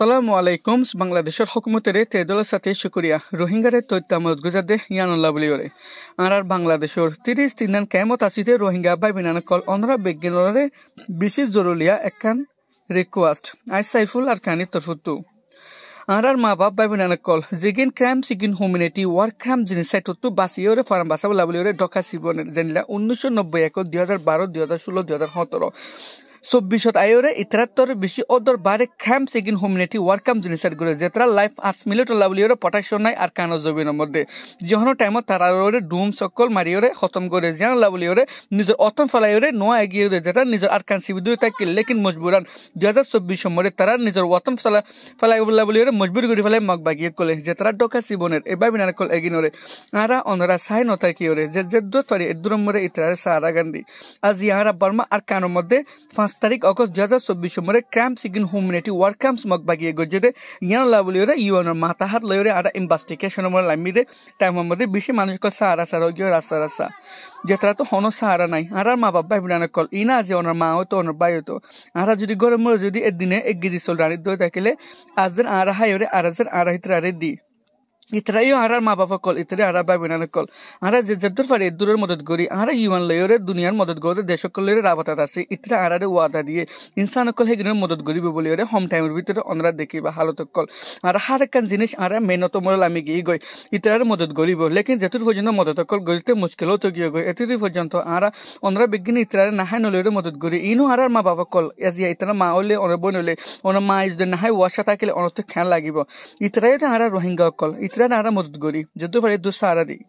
আসসালামু আলাইকুম বাংলাদেশের হকুমতের তেদলের সাথে শুক্রিয়া রোহিঙ্গারে তৈত্যা মজগুজাদে ইয়ানুল্লাহ ওরে আর আর বাংলাদেশের তিরিশ তিন দিন কেমত আসিতে রোহিঙ্গা বাই বিনানকল অনরা বিজ্ঞানরে বিশেষ জরুরিয়া একখান রিকোয়েস্ট আই সাইফুল আর খানি তরফুতু আর আর মা বাপ বাই কল জিগিন ক্রাইম সিগিন হিউম্যানিটি ওয়ার ক্রাইম জিনিস সাইটতু বাসিওরে ফারাম বলি ওরে ডকা সিবনের জেনিলা উনিশশো নব্বই এক দুই হাজার বারো দুই হাজার ষোলো দুই হাজার সতেরো सो आयोरे इतरात्तर बिसी ओदर बारे ख्याम सेगिन হোমিনিটি ওয়ার্কাম জিনিসের গুলো যে লাইফ আস মিলে টলাবলিওরে পটাশিয়াম নাই আর কানো জবিনের মধ্যে যেহন টাইমত তারারে ডুম সকল মারিওরে খতম করে লা লাবলিওরে নিজের অতম ফলাইওরে নোয়া এগিয়ে দিয়ে যেটা নিজের আর কান সিবিদুই থাকি লেকিন মজবুরান দু হাজার চব্বিশ সমরে তারা নিজের অতম ফলা ফলাই লাবলিওরে মজবুর করে ফেলে মগ বাগিয়ে কলে যে তারা ডকা সিবনের এবার বিনার কল এগিনোরে আরা অনরা সাই নতা কিওরে যে যে দোতারি এদুরমরে ইতরারে সারা গান্ধী আজ ইয়ারা বর্মা আর কানোর মধ্যে পাঁচ তারিখ অগস্ট দুই হাজার চব্বিশ সময়ের ক্রাইম সিগিন হিউম্যানিটি ওয়ার ক্রাইম সমক বাগিয়ে গজে ইয়ান লাভলিওরে ইউএনর মাতাহাত লয়রে আর ইনভেস্টিগেশন মরে লাইমিদে টাইম মধ্যে বেশি মানুষ কল সাহারা সার হয়ে রাস্তা রাস্তা যেটা তো হন সাহারা নাই আর মা বাবা ভাই কল ই না যে ওনার মা হতো ওনার বাই হতো আর যদি গরমে যদি এদিনে এক গিজি চল রানি দিয়ে থাকলে আজ আর হাই ওরে আর আজ আর হিত রানি ইতরাইও আহারার মা বাবা কল ইতরে আহারা ভাই বোনালে কল আহারা যে যেদুর ফারে এদুরের মদত করি আহারা ইউমান লয়রে দুনিয়ার মদত করতে দেশ কলের রাবতাত আছে ইতরে আহারারে ওয়াদা দিয়ে ইনসান কল হেগিনের মদত করিব বলি ওরে হোম টাইমের ভিতরে অনরা দেখি বা হালত কল আর হার একান জিনিস আহারা মেহনত মরল আমি গিয়ে গই ইতরার মদত করিব লেকিন যেতুর পর্যন্ত মদত কল গরিতে মুশকিল তো গিয়ে গই এতদিন পর্যন্ত আহারা অনরা বিজ্ঞানী ইতরারে নাহাই নলয়রে মদত করি ইনো আহারার মা বাবা কল এজিয়া ইতরা মা হলে অনর বোন হলে অনর মা যদি নাহাই ওয়াশা থাকিলে অনর তো লাগিব ইতরাইতে আহারা রোহিঙ্গা কল ইতরা لا نعلم الضد قولي جدو فريد دو سارة دي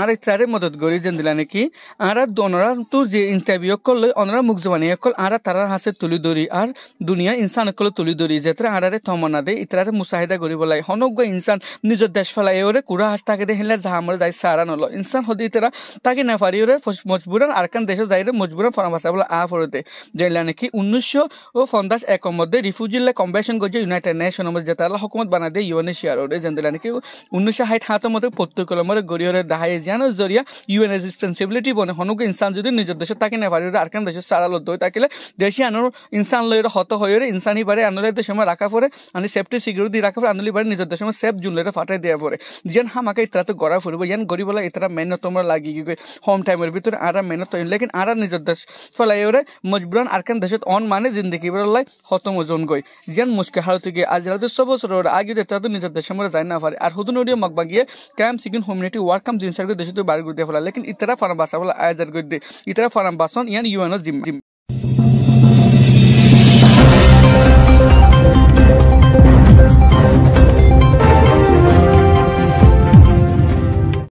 আর ইতারে মদত গরি যেন নাকি আর দনরা তো যে ইন্টারভিউ করল অনরা মুখ জমানি কল আর তার হাসে তুলি ধরি আর দুনিয়া ইনসান কল তুলি ধরি যেতরে আরারে থমনা দে ইতারে মুসাহিদা গরি লাগে হনগ্য ইনসান নিজ দেশ ফেলাই ওরে কুড়া হাস তাকে দে হেলে জাহামর যাই সারা নল ইনসান হদি ইতারা তাকে না পারি ওরে মজবুরান কান দেশে যাইরে মজবুরান ফরম আসা বলে আ ফরতে যেলা নাকি উনিশশো ও ফন্দাস এক মধ্যে রিফিউজিলে কম্বেশন করছে ইউনাইটেড নেশন মধ্যে জেতালা হকুমত বানা দিয়ে ইউএনএ ওরে যেন নাকি উনিশশো ষাট সাত মধ্যে প্রত্যেক কলমরে গরিয়রে দাহাই লেজিয়ানোর জরিয়া ইউএন রেসপন্সিবিলিটি বনে হনুকে ইনসান যদি নিজের দেশে তাকে নেভারি আরকান দেশে সারালত হয়ে থাকিলে দেশে আনোর ইনসান লইরে হত হয়ে ইনসানি বারে আনলে দেশে রাখা পরে আনি সেফটি সিকিউরিটি রাখা পরে আনলি বারে নিজের দেশে সেফ জুন লইরে ফাটাই দেওয়া পরে যেন হামাকে ইতরাতে গড়া ফুরব ইয়ান গরিবলা ইতরা মেহনত তোমরা লাগি গিয়ে হোম টাইমের ভিতরে আরা মেহনত হইন লেকিন আরা নিজের দেশ ফলাই ওরে মজবুরান আরকান দেশত অন মানে জিন্দগি বেরলাই হতম ওজন গই যেন মুশকিল হালত গিয়ে আজ রাতে সব বছর আগে ইতরাতে নিজের দেশে যায় না পারে আর হুদুন ওডিও মগবা গিয়ে ক্যাম্প সিকিউন হোমিউনিটি ওয়ার্ক কাম জিনিসের বারগুর দেশতো বারগুর দিয়া ফলা লেকিন ইতরা ফার্ম বাসা বলা আয়াজার গদ্দে ইতরা ফার্ম বাসন ইয়ান ইউএনও জিম